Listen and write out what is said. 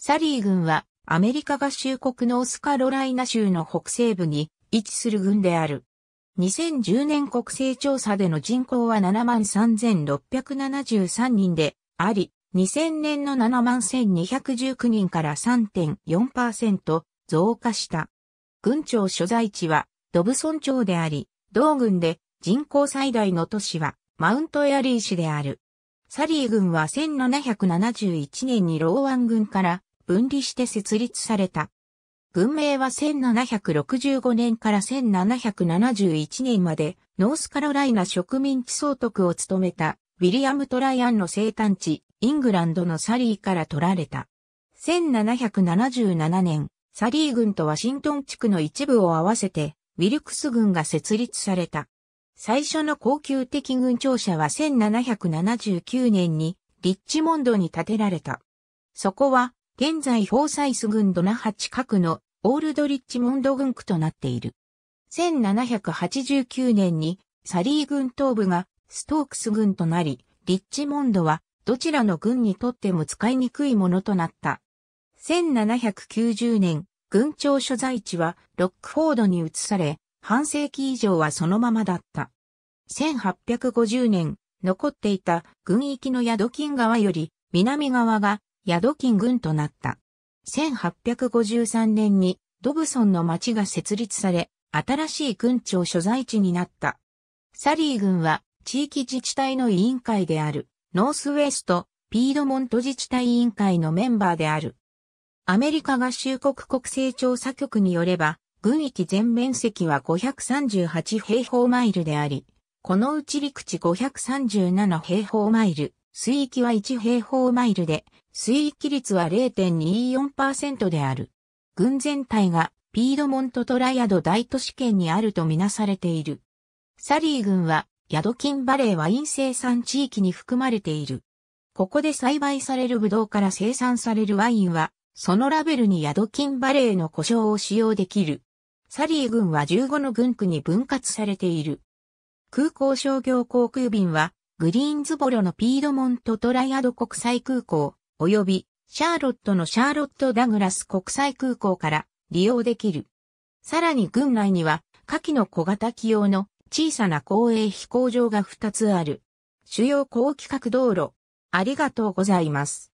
サリー軍はアメリカ合衆国のオスカロライナ州の北西部に位置する軍である。2010年国勢調査での人口は73,673人であり、2000年の71,219人から3.4%増加した。軍庁所在地はドブソン町であり、同軍で人口最大の都市はマウントエアリー市である。サリー軍は1771年にローアン軍から分離して設立された。文明は1765年から1771年まで、ノースカロライナ植民地総督を務めた、ウィリアム・トライアンの生誕地、イングランドのサリーから取られた。1777年、サリー軍とワシントン地区の一部を合わせて、ウィルクス軍が設立された。最初の高級的軍庁舎は1779年にリッチモンドに建てられた。そこは現在フォーサイス郡ドナハ近くのオールドリッチモンド郡区となっている。1789年にサリー郡東部がストークス郡となり、リッチモンドはどちらの郡にとっても使いにくいものとなった。1790年、郡庁所在地はロックフォードに移され、半世紀以上はそのままだった。1850年、残っていた軍域のヤドキン川より南側がヤドキン軍となった。1853年にドブソンの町が設立され、新しい軍庁所在地になった。サリー軍は地域自治体の委員会であるノースウェスト・ピードモント自治体委員会のメンバーである。アメリカ合衆国国勢調査局によれば、軍域全面積は538平方マイルであり、このうち陸地537平方マイル、水域は1平方マイルで、水域率は0.24%である。軍全体がピードモントトラヤド大都市圏にあるとみなされている。サリー軍はヤドキンバレーワイン生産地域に含まれている。ここで栽培されるブドウから生産されるワインは、そのラベルにヤドキンバレーの故障を使用できる。サリー軍は15の軍区に分割されている。空港商業航空便は、グリーンズボロのピードモントトライアド国際空港、及びシャーロットのシャーロット・ダグラス国際空港から利用できる。さらに軍内には、下記の小型機用の小さな公営飛行場が2つある。主要高規格道路。ありがとうございます。